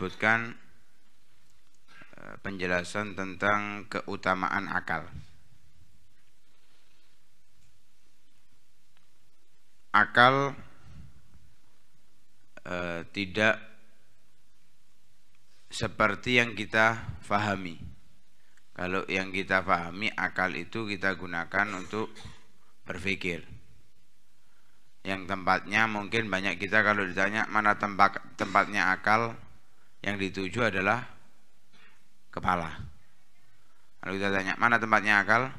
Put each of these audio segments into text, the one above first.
disebutkan eh, penjelasan tentang keutamaan akal. Akal e, tidak seperti yang kita fahami. Kalau yang kita fahami, akal itu kita gunakan untuk berpikir. Yang tempatnya mungkin banyak kita kalau ditanya mana tempat tempatnya akal, yang dituju adalah kepala. Lalu kita tanya, mana tempatnya akal?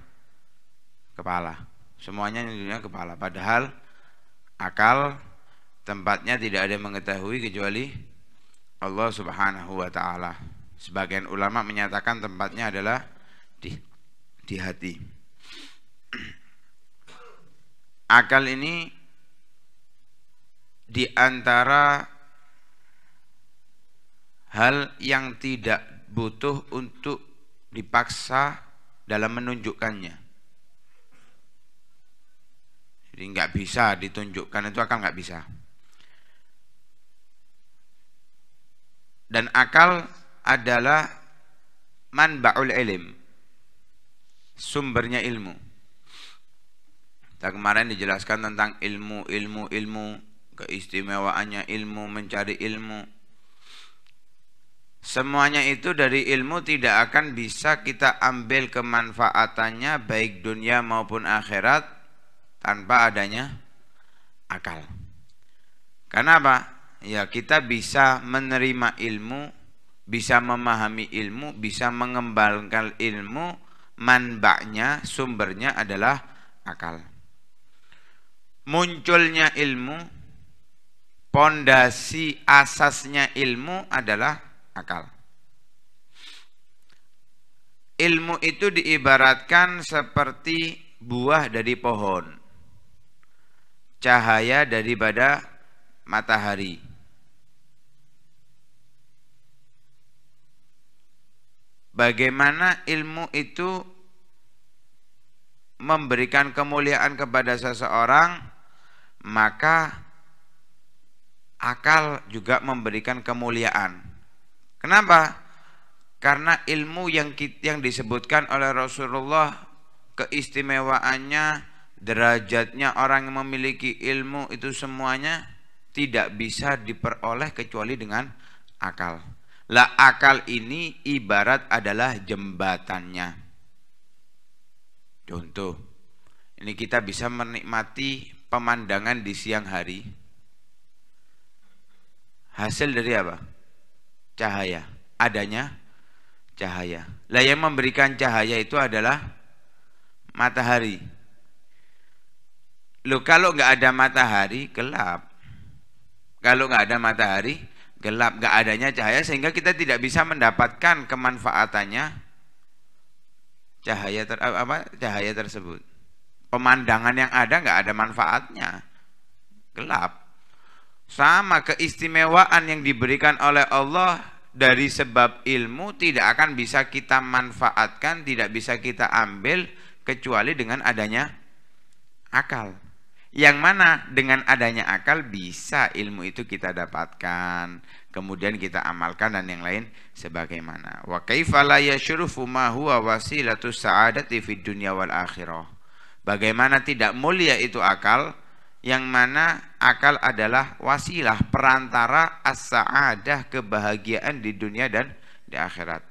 Kepala. Semuanya yang dituju kepala. Padahal akal tempatnya tidak ada yang mengetahui kecuali Allah Subhanahu wa taala. Sebagian ulama menyatakan tempatnya adalah di di hati. Akal ini di antara hal yang tidak butuh untuk dipaksa dalam menunjukkannya. Jadi nggak bisa ditunjukkan itu akan nggak bisa. Dan akal adalah manbaul ilim, sumbernya ilmu. Kita kemarin dijelaskan tentang ilmu, ilmu, ilmu, keistimewaannya ilmu, mencari ilmu, Semuanya itu dari ilmu tidak akan bisa kita ambil kemanfaatannya baik dunia maupun akhirat tanpa adanya akal. Karena apa? Ya kita bisa menerima ilmu, bisa memahami ilmu, bisa mengembangkan ilmu, manbaknya, sumbernya adalah akal. Munculnya ilmu, pondasi asasnya ilmu adalah akal. Ilmu itu diibaratkan seperti buah dari pohon, cahaya daripada matahari. Bagaimana ilmu itu memberikan kemuliaan kepada seseorang, maka akal juga memberikan kemuliaan. Kenapa? Karena ilmu yang yang disebutkan oleh Rasulullah keistimewaannya, derajatnya orang yang memiliki ilmu itu semuanya tidak bisa diperoleh kecuali dengan akal. Lah akal ini ibarat adalah jembatannya. Contoh, ini kita bisa menikmati pemandangan di siang hari. Hasil dari apa? cahaya. Adanya cahaya. Lah yang memberikan cahaya itu adalah matahari. lo kalau nggak ada matahari gelap. Kalau nggak ada matahari gelap, nggak adanya cahaya sehingga kita tidak bisa mendapatkan kemanfaatannya cahaya ter, eh, apa cahaya tersebut. Pemandangan yang ada nggak ada manfaatnya. Gelap. Sama keistimewaan yang diberikan oleh Allah dari sebab ilmu tidak akan bisa kita manfaatkan, tidak bisa kita ambil kecuali dengan adanya akal. Yang mana dengan adanya akal bisa ilmu itu kita dapatkan, kemudian kita amalkan dan yang lain sebagaimana. Wa kaifa la yashrufu ma huwa wasilatu sa'adati fid dunya wal akhirah. Bagaimana tidak mulia itu akal yang mana akal adalah wasilah perantara as-sa'adah kebahagiaan di dunia dan di akhirat.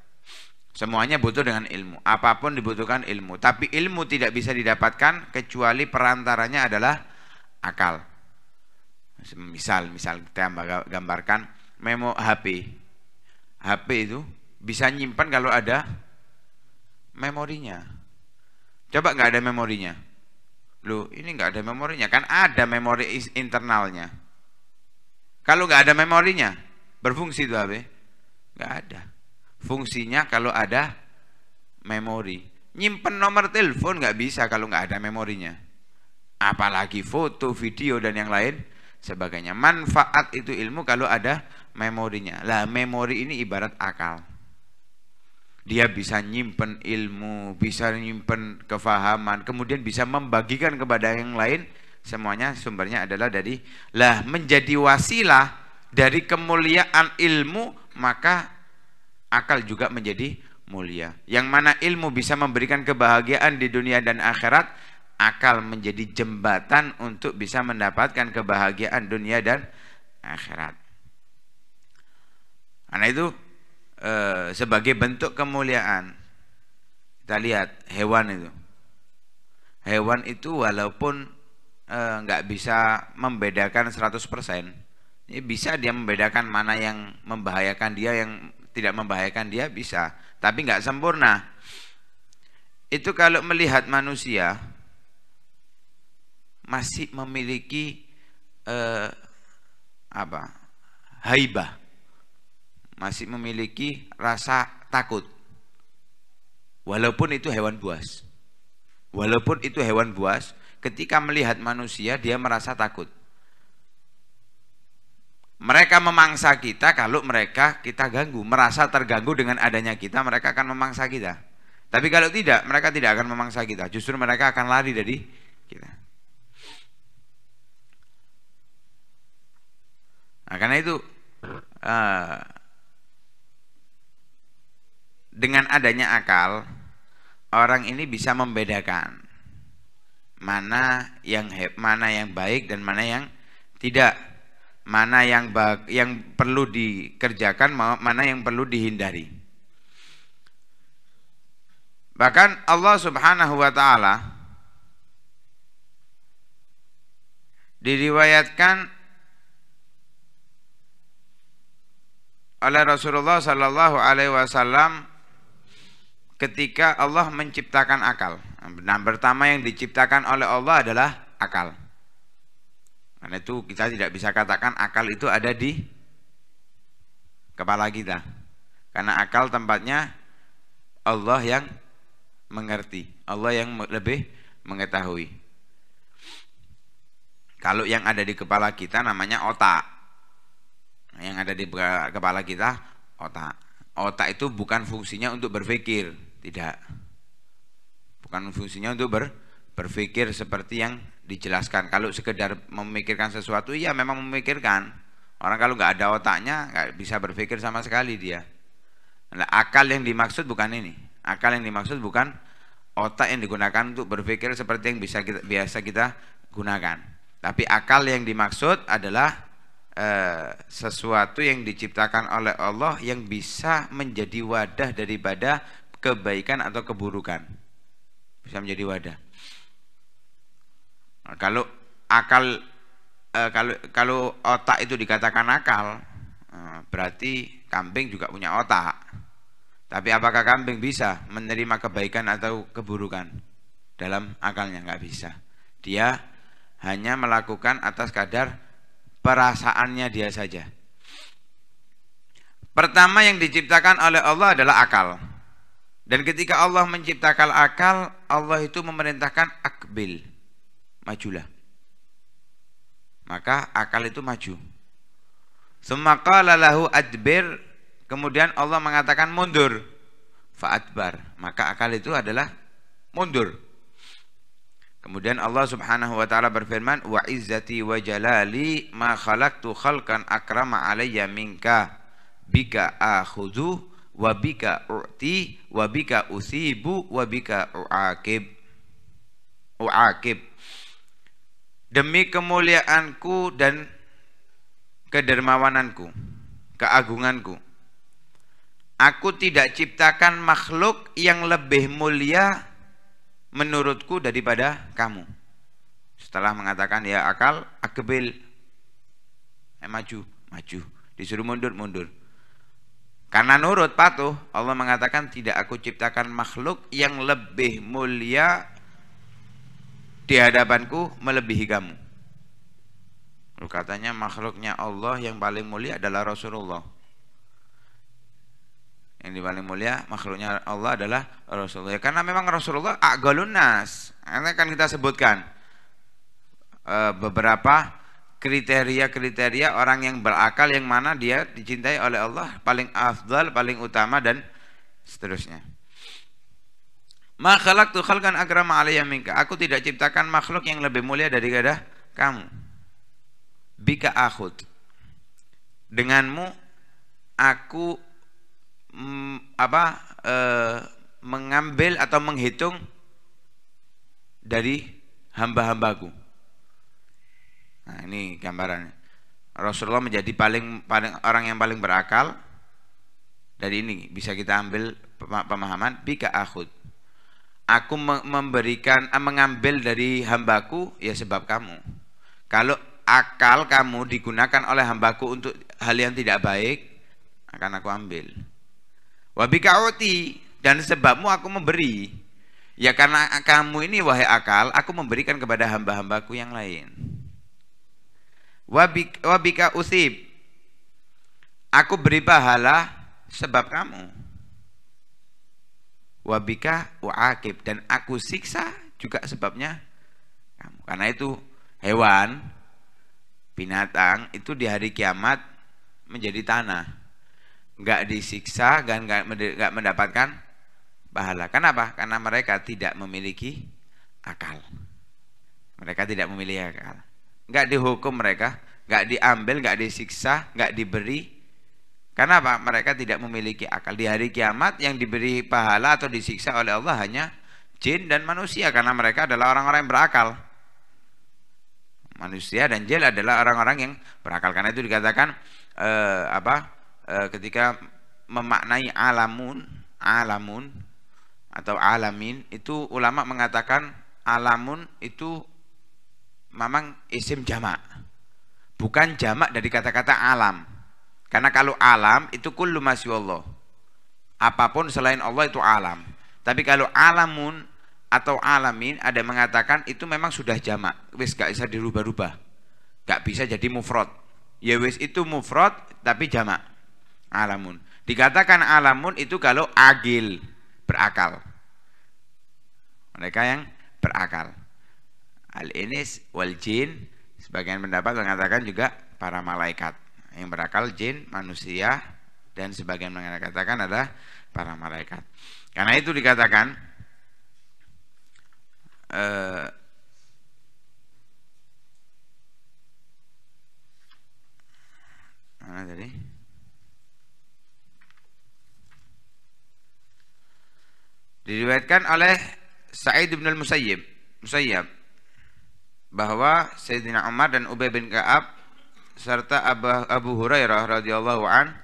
Semuanya butuh dengan ilmu. Apapun dibutuhkan ilmu, tapi ilmu tidak bisa didapatkan kecuali perantaranya adalah akal. Misal, misal kita gambarkan memo HP. HP itu bisa nyimpan kalau ada memorinya. Coba nggak ada memorinya, Loh, ini nggak ada memorinya kan? Ada memori internalnya. Kalau nggak ada memorinya, berfungsi itu HP? Nggak ada. Fungsinya kalau ada memori. Nyimpen nomor telepon nggak bisa kalau nggak ada memorinya. Apalagi foto, video, dan yang lain sebagainya. Manfaat itu ilmu kalau ada memorinya. Lah, memori ini ibarat akal dia bisa nyimpen ilmu, bisa nyimpen kefahaman, kemudian bisa membagikan kepada yang lain. Semuanya sumbernya adalah dari lah menjadi wasilah dari kemuliaan ilmu, maka akal juga menjadi mulia. Yang mana ilmu bisa memberikan kebahagiaan di dunia dan akhirat, akal menjadi jembatan untuk bisa mendapatkan kebahagiaan dunia dan akhirat. Karena itu Eh, sebagai bentuk kemuliaan. Kita lihat hewan itu. Hewan itu walaupun eh, nggak e, bisa membedakan 100%, ini bisa dia membedakan mana yang membahayakan dia, yang tidak membahayakan dia bisa, tapi nggak sempurna. Itu kalau melihat manusia masih memiliki e, apa haibah masih memiliki rasa takut. Walaupun itu hewan buas. Walaupun itu hewan buas, ketika melihat manusia dia merasa takut. Mereka memangsa kita kalau mereka kita ganggu, merasa terganggu dengan adanya kita, mereka akan memangsa kita. Tapi kalau tidak, mereka tidak akan memangsa kita, justru mereka akan lari dari kita. Nah, karena itu eh, dengan adanya akal orang ini bisa membedakan mana yang mana yang baik dan mana yang tidak mana yang yang perlu dikerjakan mana yang perlu dihindari bahkan Allah Subhanahu wa taala diriwayatkan oleh Rasulullah Sallallahu Alaihi Wasallam ketika Allah menciptakan akal. Nah, pertama yang diciptakan oleh Allah adalah akal. Karena itu kita tidak bisa katakan akal itu ada di kepala kita. Karena akal tempatnya Allah yang mengerti, Allah yang lebih mengetahui. Kalau yang ada di kepala kita namanya otak. Yang ada di kepala kita otak. Otak itu bukan fungsinya untuk berpikir tidak. Bukan fungsinya untuk ber, berpikir seperti yang dijelaskan. Kalau sekedar memikirkan sesuatu, ya memang memikirkan. Orang kalau nggak ada otaknya, nggak bisa berpikir sama sekali dia. Nah, akal yang dimaksud bukan ini. Akal yang dimaksud bukan otak yang digunakan untuk berpikir seperti yang bisa kita, biasa kita gunakan. Tapi akal yang dimaksud adalah eh, sesuatu yang diciptakan oleh Allah yang bisa menjadi wadah daripada kebaikan atau keburukan. Bisa menjadi wadah. Nah, kalau akal eh, kalau kalau otak itu dikatakan akal, eh, berarti kambing juga punya otak. Tapi apakah kambing bisa menerima kebaikan atau keburukan dalam akalnya? Nggak bisa. Dia hanya melakukan atas kadar perasaannya dia saja. Pertama yang diciptakan oleh Allah adalah akal. Dan ketika Allah menciptakan akal, Allah itu memerintahkan akbil, majulah. Maka akal itu maju. Semaka adbir, kemudian Allah mengatakan mundur. Fa'adbar, maka akal itu adalah mundur. Kemudian Allah Subhanahu wa taala berfirman, "Wa izzati wa jalali ma khalaqtu khalqan akrama alayya minka bika akhudhu wabika u'ti wabika usibu wabika u'akib u'akib demi kemuliaanku dan kedermawananku keagunganku aku tidak ciptakan makhluk yang lebih mulia menurutku daripada kamu setelah mengatakan ya akal akbil eh, maju maju disuruh mundur mundur karena nurut patuh, Allah mengatakan tidak aku ciptakan makhluk yang lebih mulia di hadapanku melebihi kamu. Katanya makhluknya Allah yang paling mulia adalah Rasulullah. Yang paling mulia makhluknya Allah adalah Rasulullah. Ya, karena memang Rasulullah agalunas. Ini kan kita sebutkan eh, beberapa kriteria-kriteria orang yang berakal yang mana dia dicintai oleh Allah paling afdal, paling utama dan seterusnya. Makhluk tuh khalqan akrama alayya minka. Aku tidak ciptakan makhluk yang lebih mulia dari daripada kamu. Bika akhud. Denganmu aku mm, apa eh, mengambil atau menghitung dari hamba-hambaku Nah, ini gambarannya. Rasulullah menjadi paling, paling orang yang paling berakal. Dari ini bisa kita ambil pemahaman bika akhud. Aku memberikan eh, mengambil dari hambaku ya sebab kamu. Kalau akal kamu digunakan oleh hambaku untuk hal yang tidak baik, akan aku ambil. Wabika uti dan sebabmu aku memberi. Ya karena kamu ini wahai akal, aku memberikan kepada hamba-hambaku yang lain wabika usib aku beri pahala sebab kamu wabika uakib dan aku siksa juga sebabnya kamu karena itu hewan binatang itu di hari kiamat menjadi tanah nggak disiksa dan nggak mendapatkan pahala kenapa karena mereka tidak memiliki akal mereka tidak memiliki akal nggak dihukum mereka, nggak diambil, nggak disiksa, nggak diberi. Karena apa? Mereka tidak memiliki akal. Di hari kiamat yang diberi pahala atau disiksa oleh Allah hanya jin dan manusia karena mereka adalah orang-orang yang berakal. Manusia dan jin adalah orang-orang yang berakal. Karena itu dikatakan eh, apa? Eh, ketika memaknai alamun, alamun atau alamin itu ulama mengatakan alamun itu memang isim jamak. Bukan jamak dari kata-kata alam. Karena kalau alam itu kullu masya Allah. Apapun selain Allah itu alam. Tapi kalau alamun atau alamin ada mengatakan itu memang sudah jamak. Wis gak bisa dirubah-rubah. Gak bisa jadi mufrad. Ya wis itu mufrad tapi jamak. Alamun. Dikatakan alamun itu kalau agil, berakal. Mereka yang berakal al inis wal jin sebagian pendapat mengatakan juga para malaikat yang berakal jin manusia dan sebagian mengatakan adalah para malaikat karena itu dikatakan eh, mana tadi diriwayatkan oleh Sa'id bin al-Musayyib Musayyab bahwa Sayyidina Umar dan Ubay bin Ka'ab serta Abu Hurairah radhiyallahu an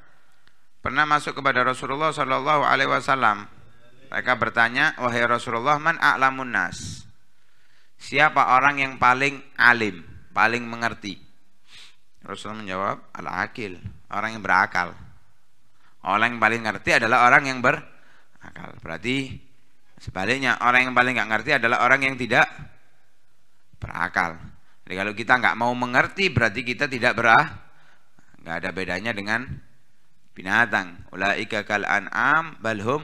pernah masuk kepada Rasulullah sallallahu alaihi wasallam. Mereka bertanya, "Wahai Rasulullah, man a'lamun nas?" Siapa orang yang paling alim, paling mengerti? Rasulullah menjawab, "Al-aqil, orang yang berakal." Orang yang paling ngerti adalah orang yang berakal. Berarti sebaliknya, orang yang paling nggak ngerti adalah orang yang tidak berakal. Jadi kalau kita nggak mau mengerti berarti kita tidak berah, nggak ada bedanya dengan binatang. Ulaika kal an'am balhum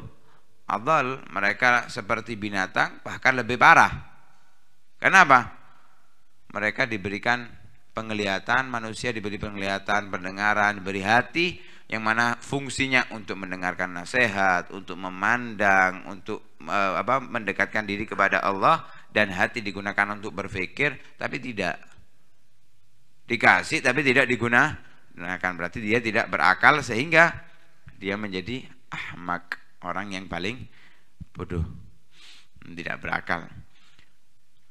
adal. Mereka seperti binatang bahkan lebih parah. Kenapa? Mereka diberikan penglihatan, manusia diberi penglihatan, pendengaran, diberi hati yang mana fungsinya untuk mendengarkan nasihat, untuk memandang, untuk uh, apa mendekatkan diri kepada Allah dan hati digunakan untuk berpikir tapi tidak dikasih tapi tidak digunakan berarti dia tidak berakal sehingga dia menjadi ahmak orang yang paling bodoh tidak berakal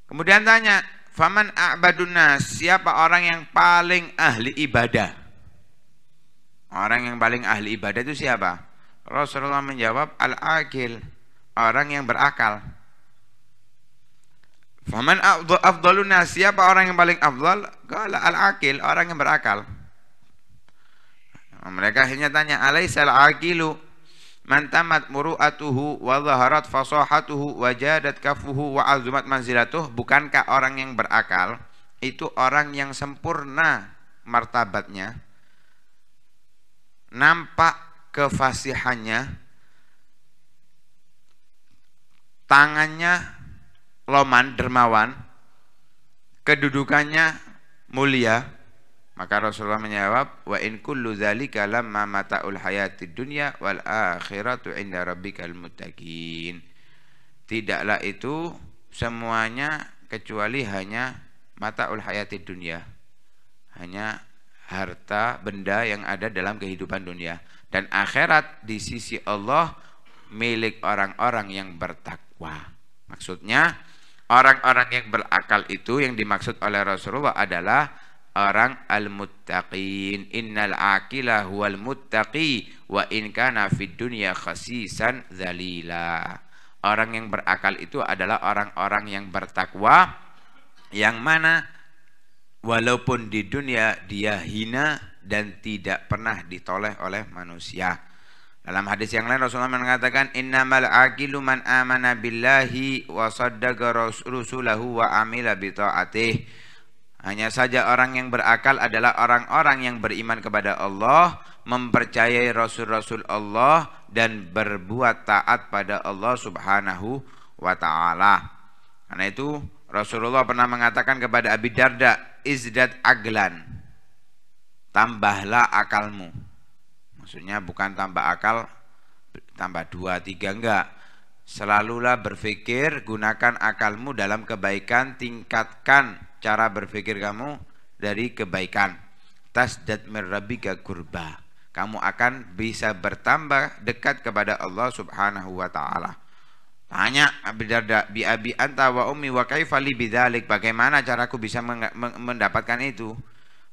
kemudian tanya faman a'badun siapa orang yang paling ahli ibadah orang yang paling ahli ibadah itu siapa Rasulullah menjawab al-akil orang yang berakal Faman afdalun nas, siapa orang yang paling afdal? Qala al-aqil, orang yang berakal. Mereka hanya tanya, "Alaisal aqilu man tamat muru'atuhu wa zaharat fasahatuhu wa jadat kafuhu wa azumat manzilatuh?" Bukankah orang yang berakal itu orang yang sempurna martabatnya? Nampak kefasihannya, tangannya loman dermawan kedudukannya mulia maka Rasulullah menjawab wa in kullu zalika lamma mataul hayati dunya wal akhiratu inda rabbikal muttaqin tidaklah itu semuanya kecuali hanya mataul hayati dunya hanya harta benda yang ada dalam kehidupan dunia dan akhirat di sisi Allah milik orang-orang yang bertakwa maksudnya Orang-orang yang berakal itu yang dimaksud oleh Rasulullah adalah orang al-muttaqin. Innal aqila huwal muttaqi wa in kana fid dunya khasisan dzalila. Orang yang berakal itu adalah orang-orang yang bertakwa yang mana walaupun di dunia dia hina dan tidak pernah ditoleh oleh manusia. Dalam hadis yang lain Rasulullah mengatakan innamal aqilu man amana billahi wa saddaqa rusulahu wa amila bi taatih. Hanya saja orang yang berakal adalah orang-orang yang beriman kepada Allah, mempercayai rasul-rasul Allah dan berbuat taat pada Allah Subhanahu wa taala. Karena itu Rasulullah pernah mengatakan kepada Abi Darda, "Izdat aglan." Tambahlah akalmu maksudnya bukan tambah akal tambah dua tiga enggak selalulah berpikir gunakan akalmu dalam kebaikan tingkatkan cara berpikir kamu dari kebaikan tasdad merabiga kurba kamu akan bisa bertambah dekat kepada Allah subhanahu wa ta'ala Tanya Abi Darda bi abi anta wa ummi wa kaifa li bagaimana caraku bisa mendapatkan itu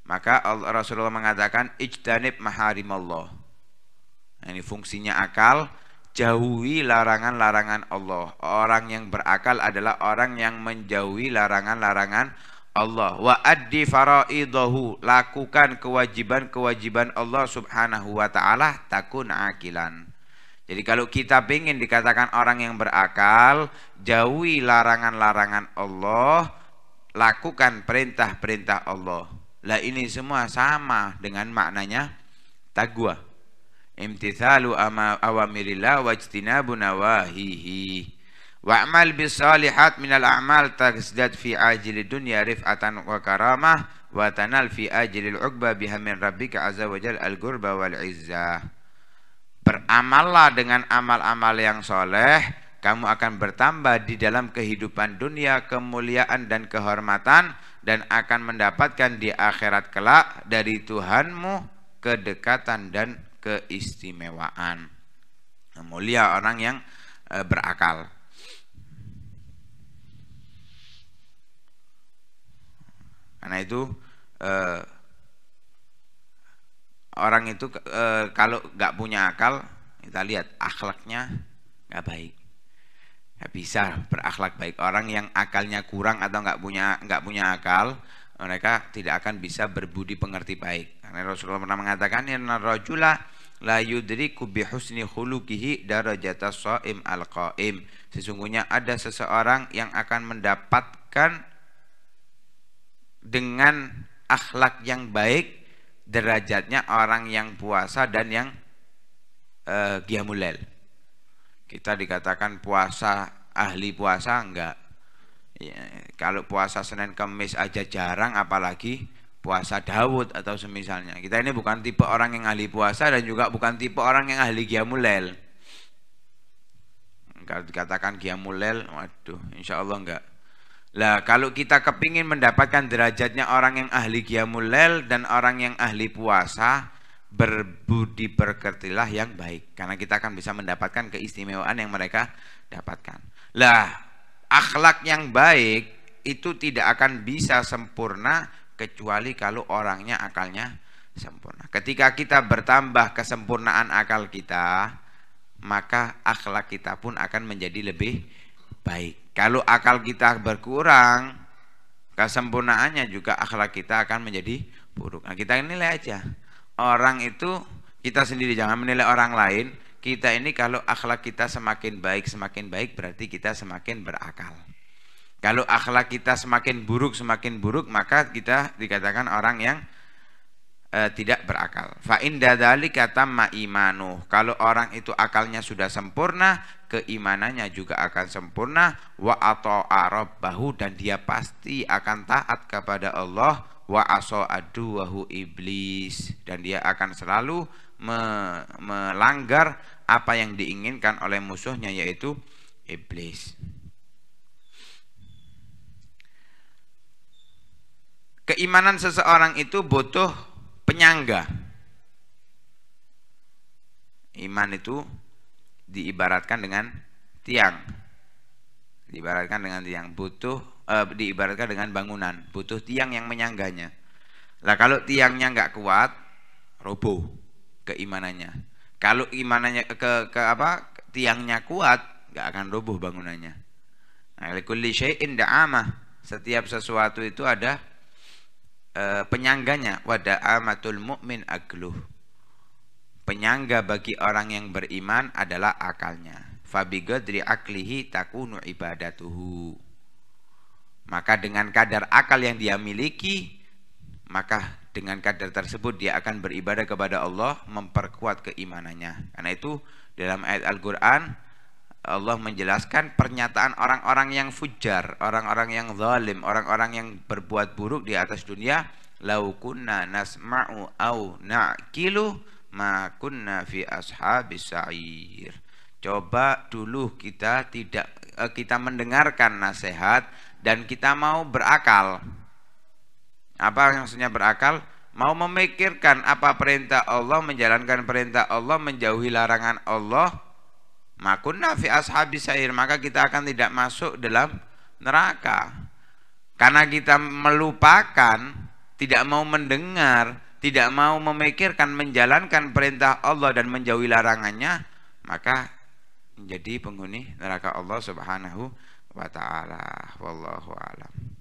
maka Rasulullah mengatakan ijtanib maharimallah ini fungsinya akal jauhi larangan-larangan Allah. Orang yang berakal adalah orang yang menjauhi larangan-larangan Allah. Wa addi faraidahu, lakukan kewajiban-kewajiban Allah Subhanahu wa taala takun akilan. Jadi kalau kita ingin dikatakan orang yang berakal, jauhi larangan-larangan Allah, lakukan perintah-perintah Allah. Lah ini semua sama dengan maknanya tagwa imtithalu awamirillah wajtinabu nawahihi wa'mal bis salihat minal a'mal tazdad fi ajili dunya rif'atan wa karamah wa tanal fi al uqba biha min rabbika azza wa jal al gurba wal izzah beramallah dengan amal-amal yang soleh kamu akan bertambah di dalam kehidupan dunia kemuliaan dan kehormatan dan akan mendapatkan di akhirat kelak dari Tuhanmu kedekatan dan keistimewaan. Mulia orang yang eh, berakal. Karena itu eh, orang itu eh, kalau nggak punya akal, kita lihat akhlaknya nggak baik. Nggak bisa berakhlak baik. Orang yang akalnya kurang atau nggak punya nggak punya akal, mereka tidak akan bisa berbudi pengerti baik. Karena Rasulullah pernah mengatakan, ya rajulah la yudriku bi husni khuluqihi darajata shaim al qaim sesungguhnya ada seseorang yang akan mendapatkan dengan akhlak yang baik derajatnya orang yang puasa dan yang uh, eh, giamulel kita dikatakan puasa ahli puasa enggak ya, kalau puasa Senin Kamis aja jarang apalagi puasa Daud atau semisalnya. Kita ini bukan tipe orang yang ahli puasa dan juga bukan tipe orang yang ahli giamulel. Kalau dikatakan giamulel, waduh, insya Allah enggak. Lah kalau kita kepingin mendapatkan derajatnya orang yang ahli giamulel dan orang yang ahli puasa, berbudi berketilah yang baik. Karena kita akan bisa mendapatkan keistimewaan yang mereka dapatkan. Lah akhlak yang baik itu tidak akan bisa sempurna kecuali kalau orangnya akalnya sempurna. Ketika kita bertambah kesempurnaan akal kita, maka akhlak kita pun akan menjadi lebih baik. Kalau akal kita berkurang, kesempurnaannya juga akhlak kita akan menjadi buruk. Nah, kita nilai aja. Orang itu kita sendiri jangan menilai orang lain. Kita ini kalau akhlak kita semakin baik, semakin baik berarti kita semakin berakal. Kalau akhlak kita semakin buruk semakin buruk maka kita dikatakan orang yang e, tidak berakal. Fa inda kata ma'imanuh. Kalau orang itu akalnya sudah sempurna, keimanannya juga akan sempurna wa arab bahu dan dia pasti akan taat kepada Allah wa aso wahu iblis dan dia akan selalu me melanggar apa yang diinginkan oleh musuhnya yaitu iblis. keimanan seseorang itu butuh penyangga. Iman itu diibaratkan dengan tiang. Diibaratkan dengan tiang butuh eh, diibaratkan dengan bangunan, butuh tiang yang menyangganya. Lah kalau tiangnya nggak kuat, roboh keimanannya. Kalau imanannya ke, ke apa? tiangnya kuat, nggak akan roboh bangunannya. Nah, Setiap sesuatu itu ada Eh, penyangganya wada amatul mukmin agluh penyangga bagi orang yang beriman adalah akalnya fabigadri aklihi takunu ibadatuhu maka dengan kadar akal yang dia miliki maka dengan kadar tersebut dia akan beribadah kepada Allah memperkuat keimanannya karena itu dalam ayat Al-Qur'an Allah menjelaskan pernyataan orang-orang yang fujar, orang-orang yang zalim, orang-orang yang berbuat buruk di atas dunia, lau kunna nasma'u au na'kilu ma kunna fi ashabis sa'ir. Coba dulu kita tidak eh, kita mendengarkan nasihat dan kita mau berakal. Apa yang maksudnya berakal? Mau memikirkan apa perintah Allah, menjalankan perintah Allah, menjauhi larangan Allah, Makunna fi ashabi sair, maka kita akan tidak masuk dalam neraka. Karena kita melupakan, tidak mau mendengar, tidak mau memikirkan menjalankan perintah Allah dan menjauhi larangannya, maka menjadi penghuni neraka Allah Subhanahu wa taala. Wallahu alam.